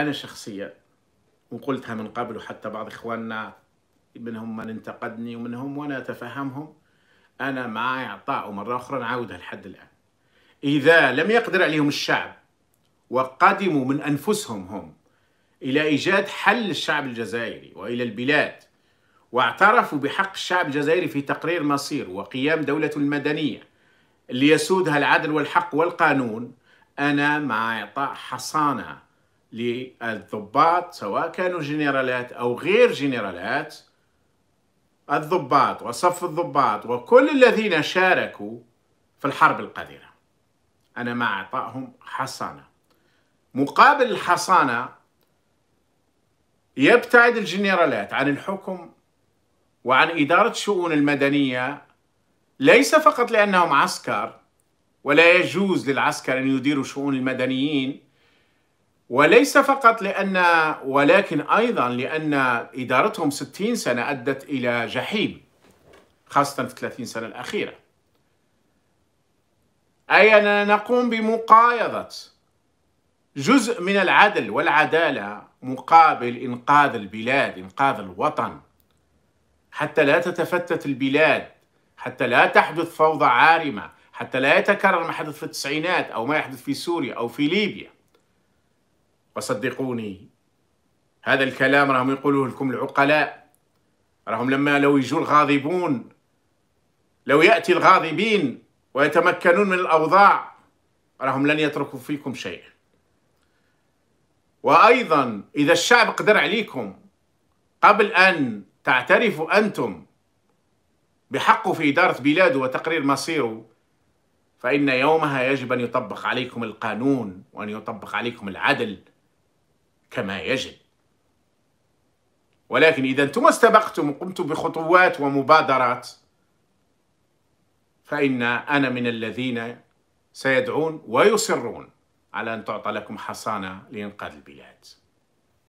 أنا شخصيا وقلتها من قبل وحتى بعض إخواننا منهم من انتقدني ومنهم وأنا أتفهمهم أنا مع إعطاء ومرة أخرى نعاودها لحد الآن إذا لم يقدر عليهم الشعب وقدموا من أنفسهم هم إلى إيجاد حل للشعب الجزائري وإلى البلاد واعترفوا بحق الشعب الجزائري في تقرير مصير وقيام دولة المدنية اللي يسودها العدل والحق والقانون أنا مع إعطاء حصانة للضباط سواء كانوا جنرالات أو غير جنرالات الضباط وصف الضباط وكل الذين شاركوا في الحرب القذرة أنا مع إعطائهم حصانة مقابل الحصانة يبتعد الجنرالات عن الحكم وعن إدارة الشؤون المدنية ليس فقط لأنهم عسكر ولا يجوز للعسكر أن يديروا شؤون المدنيين وليس فقط لأن ولكن أيضا لأن إدارتهم 60 سنة أدت إلى جحيم خاصة في 30 سنة الأخيرة أي أننا نقوم بمقايضة جزء من العدل والعدالة مقابل إنقاذ البلاد إنقاذ الوطن حتى لا تتفتت البلاد حتى لا تحدث فوضى عارمة حتى لا يتكرر ما حدث في التسعينات أو ما يحدث في سوريا أو في ليبيا وصدقوني هذا الكلام راهم يقولوه لكم العقلاء راهم لما لو يجوا الغاضبون لو يأتي الغاضبين ويتمكنون من الأوضاع راهم لن يتركوا فيكم شيء وأيضا إذا الشعب قدر عليكم قبل أن تعترفوا أنتم بحقه في إدارة بلاده وتقرير مصيره فإن يومها يجب أن يطبق عليكم القانون وأن يطبق عليكم العدل كما يجب ولكن إذا أنتم استبقتم وقمتم بخطوات ومبادرات فإن أنا من الذين سيدعون ويصرون على أن تعطى لكم حصانة لإنقاذ البلاد